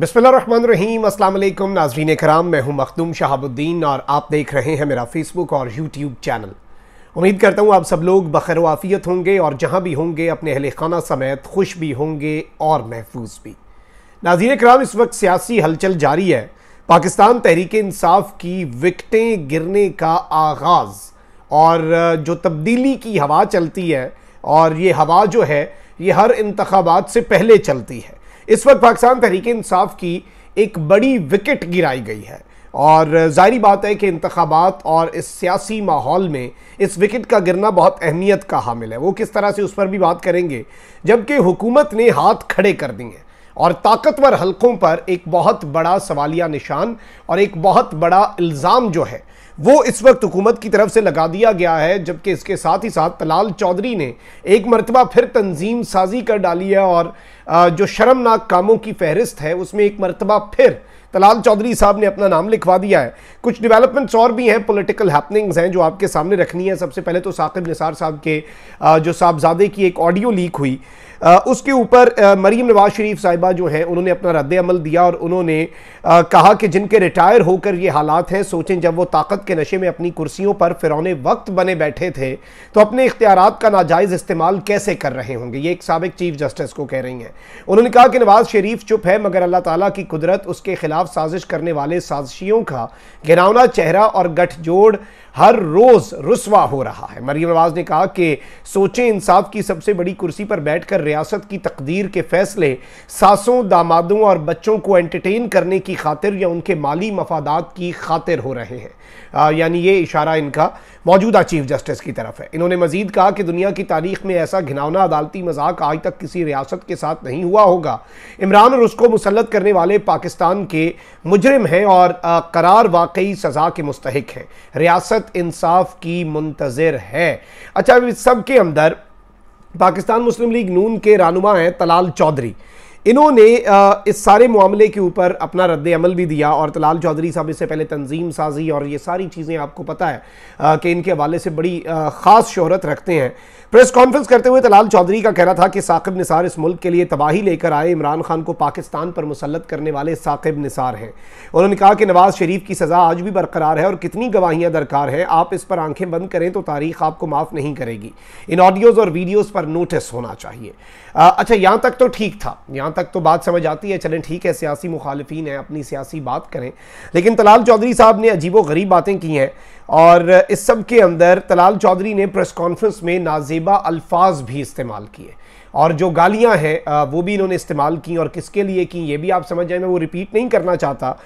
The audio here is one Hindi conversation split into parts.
बिस्मिल्लाम असलम नाजरीन कराम मैं हूं मखदूम शहाबुद्दीन और आप देख रहे हैं मेरा फेसबुक और यूट्यूब चैनल उम्मीद करता हूं आप सब लोग बखर वाफियत होंगे और जहां भी होंगे अपने अहल खाना समेत खुश भी होंगे और महफूज भी नाजीन कराम इस वक्त सियासी हलचल जारी है पाकिस्तान तहरीक इंसाफ की विकटें गिरने का आगाज़ और जो तब्दीली की हवा चलती है और ये हवा जो है ये हर इंतबात से पहले चलती है इस वक्त पाकिस्तान तहरीक इंसाफ की एक बड़ी विकेट गिराई गई है और जाहरी बात है कि इंतबात और इस सियासी माहौल में इस विकेट का गिरना बहुत अहमियत का हामिल है वो किस तरह से उस पर भी बात करेंगे जबकि हुकूमत ने हाथ खड़े कर दिए हैं और ताकतवर हलकों पर एक बहुत बड़ा सवालिया निशान और एक बहुत बड़ा इल्ज़ाम जो है वो इस वक्त हुकूमत की तरफ से लगा दिया गया है जबकि इसके साथ ही साथ तलाल चौधरी ने एक मरतबा फिर तंजीम साजी कर डाली है और जो शर्मनाक कामों की फहरिस्त है उसमें एक मरतबा फिर तलाल चौधरी साहब ने अपना नाम लिखवा दिया है कुछ डेवलपमेंट्स और भी हैं पॉलिटिकल हैपनिंग्स हैं जो आपके सामने रखनी है सबसे पहले तो साकिब निसार साहब के जो साहबजादे की एक ऑडियो लीक हुई उसके ऊपर मरीम नवाज शरीफ साहिबा जो हैं उन्होंने अपना रद्द अमल दिया और उन्होंने कहा कि जिनके रिटायर होकर ये हालात हैं सोचें जब वो ताकत के नशे में अपनी कुर्सियों पर फिरौने वक्त बने बैठे थे तो अपने इख्तियार का नाजायज़ इस्तेमाल कैसे कर रहे होंगे ये एक सबक चीफ जस्टिस को कह रही हैं उन्होंने कहा कि नवाज शरीफ चुप है मगर अल्लाह ताली की कुदरत उसके खिलाफ खिलाफ साजिश करने वाले साजिशियों का घिनौना चेहरा और गठजोड़ हर रोज रुसवा हो रहा है मरियम नवाज ने कहा कि सोचे इंसाफ की सबसे बड़ी कुर्सी पर बैठकर रियासत की तकदीर के फैसले सासों दामादों और बच्चों को एंटरटेन करने की खातिर या उनके माली मफादात की खातिर हो रहे हैं यानी ये इशारा इनका मौजूदा चीफ जस्टिस की तरफ है इन्होंने मजीद कहा कि दुनिया की तारीख में ऐसा घिनौना अदालती मजाक आज तक किसी रियासत के साथ नहीं हुआ होगा इमरान और उसको मुसलत करने वाले पाकिस्तान के मुजरिम हैं और करार वाकई सज़ा के मुस्तक हैं रियासत इंसाफ की मुंतज़र है अच्छा सबके अंदर पाकिस्तान मुस्लिम लीग नून के रानुमा हैं तलाल चौधरी इन्होंने इस सारे मामले के ऊपर अपना रद्द अमल भी दिया और तलाल चौधरी साहब इससे पहले तंजीम साजी और ये सारी चीज़ें आपको पता है कि इनके हवाले से बड़ी ख़ास शोहरत रखते हैं प्रेस कॉन्फ्रेंस करते हुए तलाल चौधरी का कहना था कि साकिब निसार इस मुल्क के लिए तबाही लेकर आए इमरान खान को पाकिस्तान पर मुसलत करने वाले साकिब निसार हैं उन्होंने कहा कि नवाज शरीफ की सज़ा आज भी बरकरार है और कितनी गवाहियाँ दरकार हैं आप इस पर आंखें बंद करें तो तारीख आपको माफ़ नहीं करेगी इन ऑडियोज़ और वीडियोज़ पर नोटिस होना चाहिए अच्छा यहाँ तक तो ठीक था यहाँ तक तो बात समझ आती है चलें ठीक है सियासी मुखालफी हैं अपनी सियासी बात करें लेकिन तलाल चौधरी साहब ने अजीब गरीब बातें की हैं और इस सब के अंदर तलाल चौधरी ने प्रेस कॉन्फ्रेंस में नाजेबा अल्फाज भी इस्तेमाल किए और जो गालियां हैं वो भी इन्होंने इस्तेमाल की और किसके लिए की ये भी आप समझ जाए मैं वो रिपीट नहीं करना चाहता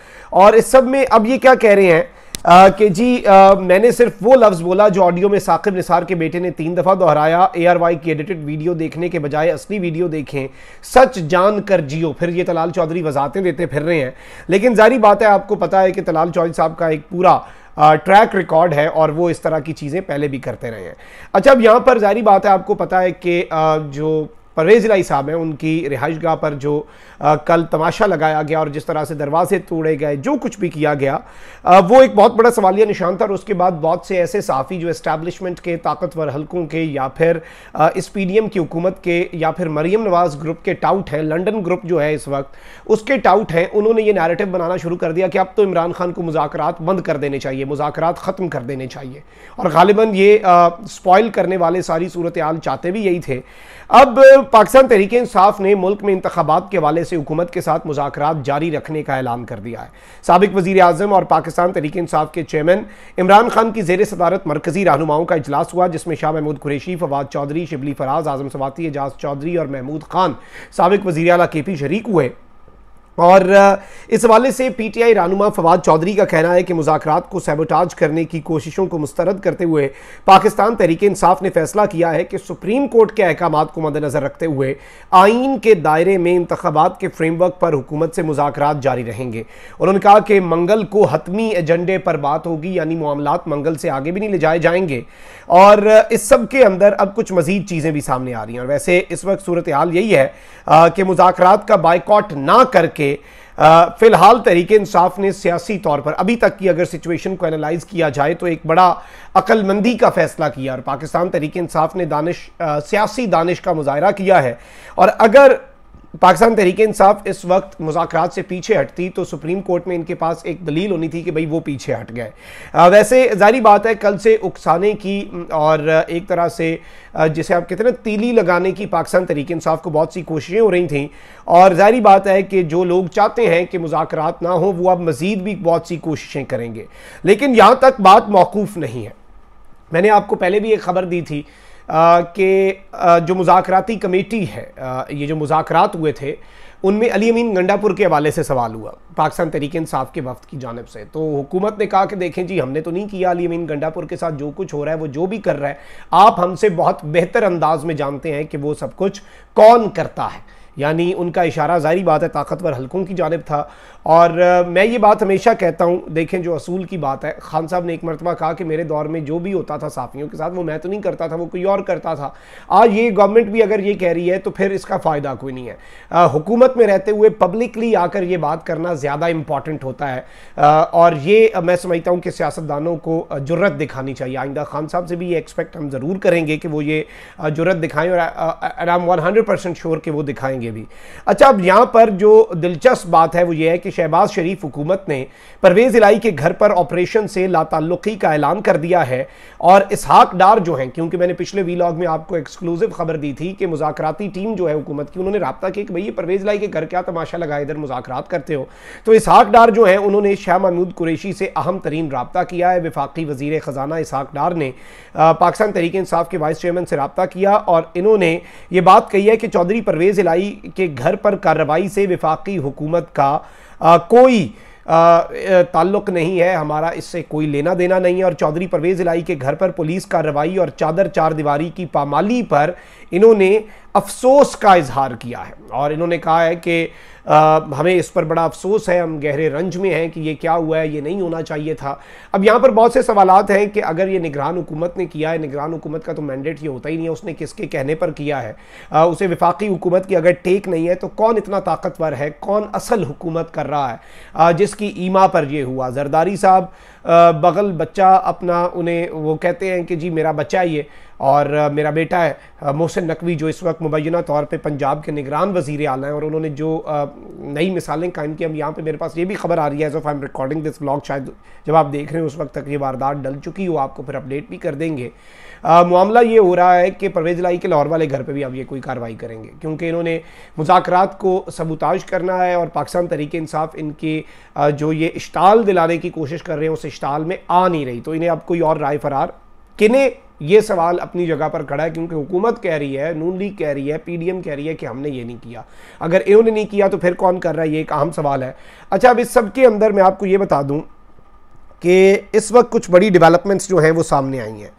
और इस सब में अब ये क्या कह रहे हैं कि जी आ, मैंने सिर्फ वो लफ्ज़ बोला जो ऑडियो में साकिब निसार के बेटे ने तीन दफ़ा दोहराया ए आर वाई की एडिटेड वीडियो देखने के बजाय असली वीडियो देखें सच जान कर जियो फिर ये तलाल चौधरी वजातें देते फिर रहे हैं लेकिन जारी बात है आपको पता है कि तलाल चौधरी साहब का एक पूरा ट्रैक रिकॉर्ड है और वो इस तरह की चीज़ें पहले भी करते रहे हैं अच्छा अब यहाँ पर जारी बात है आपको पता है कि जो परवेज़ लाई साहब हैं उनकी रिहाइश गाह पर जो आ, कल तमाशा लगाया गया और जिस तरह से दरवाजे तोड़े गए जो कुछ भी किया गया आ, वो एक बहुत बड़ा सवालिया निशान था और उसके बाद बहुत से ऐसे साफ़ी जो इस्टेबलिशमेंट के ताकतवर हलकों के या फिर इस पी की हुकूमत के या फिर मरीम नवाज़ ग्रुप के टाउट हैं लंडन ग्रुप जो है इस वक्त उसके टाउट हैं उन्होंने ये नैरेटिव बनाना शुरू कर दिया कि अब तो इमरान खान को मुजाकर बंद कर देने चाहिए मुजाकर ख़त्म कर देने चाहिए और गालिबा ये स्पॉयल करने वाले सारी सूरत हाल चाहते भी यही थे अब पाकिस्तान तहरीक इंसाफ ने मुल्क में इंतबात के हवाले से हुकूमत के साथ मुजाकर जारी रखने का ऐलान कर दिया है सबक वजीर अजम और पाकिस्तान तहरीक इंसाफ के चेयरमैन इमरान खान की जेर सदारत मरकजी रहनुमाओं का अजलास हुआ जिसमें शाह महमूद कुरेशी फवाद चौधरी शिबली फराज आजम सवाती एजाज चौधरी और महमूद खान सबक वजी अला के पी शरीक हुए और इस हवाले से पीटीआई रानुमा फवाद चौधरी का कहना है कि मुजाकरात को सैबोटाज करने की कोशिशों को मुस्तरद करते हुए पाकिस्तान तहरीक इंसाफ ने फैसला किया है कि सुप्रीम कोर्ट के अहकाम को मद्देनजर रखते हुए आइन के दायरे में इंतबात के फ्रेमवर्क पर हुकूमत से मुजाकरात जारी रहेंगे उन्होंने कहा कि मंगल को हतमी एजेंडे पर बात होगी यानी मामला मंगल से आगे भी नहीं ले जाए जाएंगे और इस सब के अंदर अब कुछ मजीद चीज़ें भी सामने आ रही हैं और वैसे इस वक्त सूरत हाल यही है कि मुजाकर का बाइकॉट ना करके फिलहाल तरीके इंसाफ ने सियासी तौर पर अभी तक की अगर सिचुएशन को एनालाइज किया जाए तो एक बड़ा अकलमंदी का फैसला किया और पाकिस्तान तरीके इंसाफ ने दानिश आ, सियासी दानिश का मुजाहरा किया है और अगर पाकिस्तान तहरीक इंसाफ इस वक्त मुजाकर से पीछे हटती तो सुप्रीम कोर्ट में इनके पास एक दलील होनी थी कि भाई वो पीछे हट गए वैसे जारी बात है कल से उकसाने की और एक तरह से जिसे आप कहते ना तीली लगाने की पाकिस्तान तहरीक इंसाफ को बहुत सी कोशिशें हो रही थी और जारी बात है कि जो लोग चाहते हैं कि मुजाकर ना हो वो अब मज़ीद भी बहुत सी कोशिशें करेंगे लेकिन यहाँ तक बात मौकूफ़ नहीं है मैंने आपको पहले भी एक खबर दी थी कि जो मुजाकराती कमेटी है ये जो मुजाकरात हुए थे उनमें अली अमीन गंडापुर के हवाले से सवाल हुआ पाकिस्तान तरीके इंसाफ के वफद की जानब से तो हुकूमत ने कहा कि देखें जी हमने तो नहीं किया अली अमीन गंडापुर के साथ जो कुछ हो रहा है वो जो भी कर रहा है आप हमसे बहुत बेहतर अंदाज में जानते हैं कि वो सब कुछ कौन करता है यानी उनका इशारा जारी बात है ताकतवर हलकों की जानब था और आ, मैं ये बात हमेशा कहता हूँ देखें जो असूल की बात है खान साहब ने एक मरतबा कहा कि मेरे दौर में जो भी होता था साफ़ियों के साथ वो मैं तो नहीं करता था वो कोई और करता था आज ये गवर्नमेंट भी अगर ये कह रही है तो फिर इसका फ़ायदा कोई नहीं है हुकूमत में रहते हुए पब्लिकली आकर ये बात करना ज़्यादा इंपॉर्टेंट होता है आ, और ये मैं समझता हूँ कि सियासतदानों को जरूरत दिखानी चाहिए आइंदा खान साहब से भी ये एक्सपेक्ट हम ज़रूर करेंगे कि वो ये जरूरत दिखाएँ और I am one hundred percent sure कि वो दिखाएंगे भी अच्छा अब यहाँ पर जो दिलचस्प बात है वो ये है कि कि शहबाज शरीफ हुकूमत ने परवेज़ इलाई के घर पर ऑपरेशन से लाताल्लुकी का ऐलान कर दिया है और इसहाक डार जो हैं क्योंकि मैंने पिछले वीलॉग में आपको एक्सक्लूसिव खबर दी थी कि मुजाकती टीम जो है हुकूमत की उन्होंने रबता किया कि भाई ये परवेज़ इलाई के घर क्या तमाशा लगाए इधर मुजाकरात करते हो तो इसहाक डार जो है उन्होंने शाह महमूद कुरेशी से अहम तरीन रबता किया है विफाकी वजीर ख़जाना इसहाक डार ने पाकिस्तान तरीके इंसाफ के वाइस चेयरमैन से रबता किया और इन्होंने ये बात कही है कि चौधरी परवेज़ इलाई के घर पर कार्रवाई से विफाकी हुकूमत का आ, कोई ताल्लुक नहीं है हमारा इससे कोई लेना देना नहीं है और चौधरी परवेज इलाई के घर पर पुलिस कार्रवाई और चादर चार दीवारी की पामाली पर इन्होंने अफसोस का इजहार किया है और इन्होंने कहा है कि आ, हमें इस पर बड़ा अफसोस है हम गहरे रंज में हैं कि ये क्या हुआ है ये नहीं होना चाहिए था अब यहाँ पर बहुत से सवाल हैं कि अगर ये निगरान हुकूमत ने किया है निगरान हुकूमत का तो मैंडेट ये होता ही नहीं है उसने किसके कहने पर किया है आ, उसे विफाकी हुकूमत की अगर टेक नहीं है तो कौन इतना ताकतवर है कौन असल हुकूमत कर रहा है आ, जिसकी ईमा पर यह हुआ जरदारी साहब बगल बच्चा अपना उन्हें वो कहते हैं कि जी मेरा बच्चा ये और मेरा बेटा है मोहसिन नकवी जो इस वक्त मुबैना तौर पर पंजाब के निगरान वजीर आला हैं और उन्होंने जो नई मिसालें कायम की हम यहाँ पर मेरे पास ये भी खबर आ रही है as of I am recording this blog शायद जब आप देख रहे हैं उस वक्त तक ये वारदात डल चुकी हो आपको फिर अपडेट भी कर देंगे मामला ये हो रहा है कि परवेज लाई के लाहौर वाले घर पर भी अब ये कोई कार्रवाई करेंगे क्योंकि इन्होंने मुजाकर को सबूताज करना है और पाकिस्तान तरीके इंसाफ इनके जो ये इश्ताल दिलाने की कोशिश कर रहे हैं उस इश्ताल में आ नहीं रही तो इन्हें अब कोई और राय फरार किन्हें ये सवाल अपनी जगह पर खड़ा है क्योंकि हुकूमत कह रही है नून लीग कह रही है पीडीएम कह रही है कि हमने ये नहीं किया अगर इन्होंने नहीं किया तो फिर कौन कर रहा है ये एक अहम सवाल है अच्छा अब इस सब के अंदर मैं आपको ये बता दूँ कि इस वक्त कुछ बड़ी डेवलपमेंट्स जो हैं वो सामने आई हैं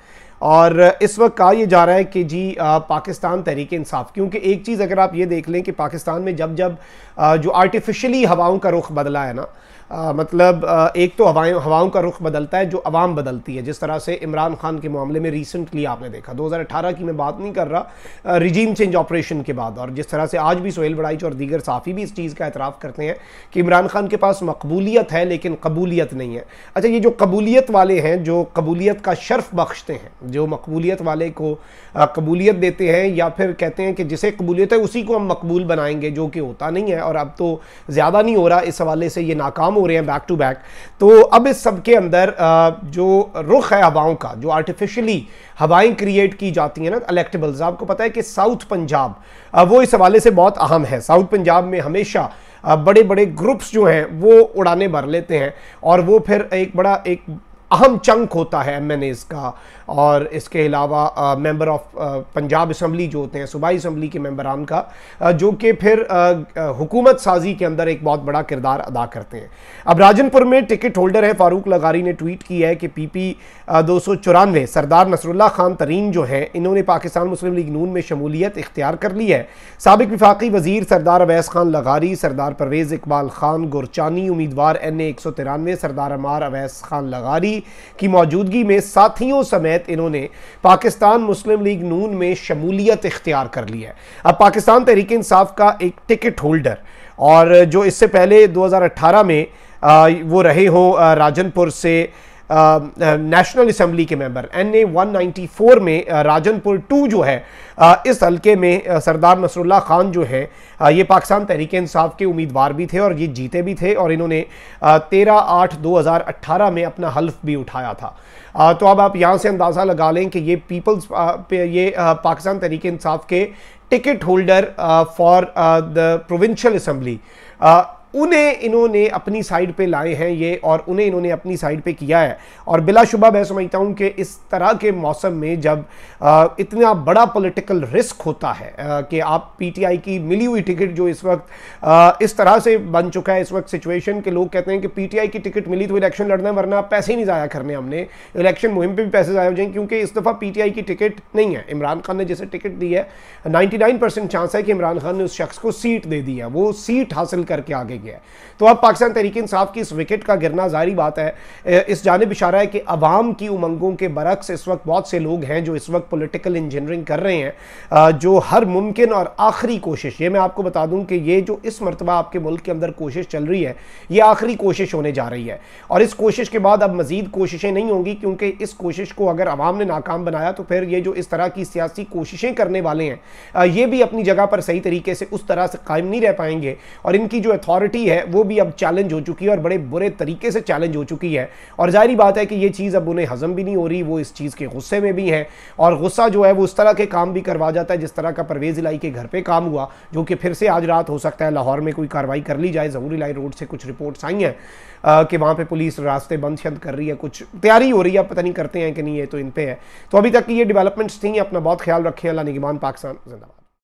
और इस वक्त कहा यह जा रहा है कि जी आ, पाकिस्तान तहरीक इंसाफ क्योंकि एक चीज़ अगर आप ये देख लें कि पाकिस्तान में जब जब आ, जो आर्टिफिशली हवाओं का रुख बदला है ना आ, मतलब आ, एक तो हवाएं हवाओं का रुख बदलता है जो आवाम बदलती है जिस तरह से इमरान खान के मामले में रिसेंटली आपने देखा 2018 की मैं बात नहीं कर रहा रिजीम चेंज ऑपरेशन के बाद और जिस तरह से आज भी सोहेल बड़ाइच और दीगर साफ़ी भी इस चीज़ का एतराफ़ करते हैं कि इमरान खान के पास मकबूलीत है लेकिन कबूलियत नहीं है अच्छा ये जो कबूलीत वाले हैं जो कबूलीत का शर्फ बख्शते हैं जो मकबूलीत वाले को कबूलियत देते हैं या फिर कहते हैं कि जिसे कबूलियत है उसी को हम मकबूल बनाएंगे जो कि होता नहीं है और अब तो ज़्यादा नहीं हो रहा इस हवाले से ये नाकाम हो रहे हैं बैक टू बैक तो अब इस सब के अंदर जो रुख है हवाओं का जो आर्टिफिशियली हवाएं क्रिएट की जाती हैं ना इलेक्टेबल्स आपको पता है कि साउथ पंजाब वो इस हवाले से बहुत अहम है साउथ पंजाब में हमेशा बड़े बड़े ग्रुप्स जो हैं वो उड़ाने भर लेते हैं और वो फिर एक बड़ा एक अहम चंक होता है एम का और इसके अलावा मेंबर ऑफ पंजाब असम्बली जो होते हैं सूबाई असम्बली के मेंबरान का जो कि फिर हुकूमत साजी के अंदर एक बहुत बड़ा किरदार अदा करते हैं अब राजनपुर में टिकट होल्डर है फारूक लगारी ने ट्वीट किया है कि पी पी दो सौ चौरानवे सरदार नसरुल्ला खान तरीन जो हैं इन्होंने पाकिस्तान मुस्लिम लीग नून में शमूलियत इख्तियार कर ली है सबक विफाक़ी वजीर सरदार अवैस खान लगारी सरदार परवेज़ इकबाल खान गुरचानी उम्मीदवार एन ए एक सौ तिरानवे सरदार अमार अवैस खान लगारी की मौजूदगी में साथियों समेत तहत इन्होंने पाकिस्तान मुस्लिम लीग नून में शमूलियत इख्तियार कर ली है अब पाकिस्तान तहरीक इंसाफ का एक टिकट होल्डर और जो इससे पहले 2018 में आ, वो रहे हों राजनपुर से नेशनल असम्बली के मेंबर एन ए वन में राजनपुर टू जो है इस हल्के में सरदार नसरुल्ला खान जो है ये पाकिस्तान तहरीक इंसाफ के उम्मीदवार भी थे और ये जीते भी थे और इन्होंने 13 आठ 2018 में अपना हल्फ भी उठाया था तो अब आप यहाँ से अंदाज़ा लगा लें कि ये पीपल्स ये पाकिस्तान तरीके इंसाफ के ticket holder for the provincial assembly उन्हें इन्होंने अपनी साइड पे लाए हैं ये और उन्हें इन्होंने अपनी साइड पे किया है और बिलाशुबा मैं समझता हूँ कि इस तरह के मौसम में जब आ, इतना बड़ा पॉलिटिकल रिस्क होता है आ, कि आप पीटीआई की मिली हुई टिकट जो इस वक्त आ, इस तरह से बन चुका है इस वक्त सिचुएशन के लोग कहते हैं कि पीटीआई की टिकट मिली तो इलेक्शन लड़ना वरना पैसे ही नहीं ज़ाया करने हमने इलेक्शन मुहिम पर भी पैसे ज़ाया हो जाएंगे क्योंकि इस दफ़ा पी की टिकट नहीं है इमरान खान ने जैसे टिकट दी है नाइन्टी चांस है कि इमरान खान ने उस शख्स को सीट दे दी है वो सीट हासिल करके आगे गया है तो अब पाकिस्तान तरीके इंसाफ की इस विकेट का गिरना जारी बात है इस जानब इशारा है कि अवाम की उमंगों के बरक्स इस वक्त बहुत से लोग हैं जो इस वक्त पोलिटिकल इंजीनियरिंग कर रहे हैं जो हर मुमकिन और आखिरी कोशिश ये मैं आपको बता दूँ कि ये जो इस मरतबा आपके मुल्क के अंदर कोशिश चल रही है ये आखिरी कोशिश होने जा रही है और इस कोशिश के बाद अब मजीद कोशिशें नहीं होंगी क्योंकि इस कोशिश को अगर अवाम ने नाकाम बनाया तो फिर ये जो इस तरह की सियासी कोशिशें करने वाले हैं ये भी अपनी जगह पर सही तरीके से उस तरह से कायम नहीं रह पाएंगे और इनकी जो अथॉरिटी इक्वालिटी है वो भी अब चैलेंज हो चुकी है और बड़े बुरे तरीके से चैलेंज हो चुकी है और जाहिर बात है कि ये चीज़ अब उन्हें हजम भी नहीं हो रही वो इस चीज़ के गुस्से में भी हैं और गुस्सा जो है वो उस तरह के काम भी करवा जाता है जिस तरह का परवेज इलाई के घर पर काम हुआ जो कि फिर से आज रात हो सकता है लाहौर में कोई कार्रवाई कर ली जाए जहूर इलाई रोड से कुछ रिपोर्ट्स आई हैं कि वहाँ पर पुलिस रास्ते बंद शंद कर रही है कुछ तैयारी हो रही है पता नहीं करते हैं कि नहीं ये तो इन पर है तो अभी तक की ये डेवलपमेंट्स थी अपना बहुत ख्याल रखें अला निगमान पाकिस्तान जिंदाबाद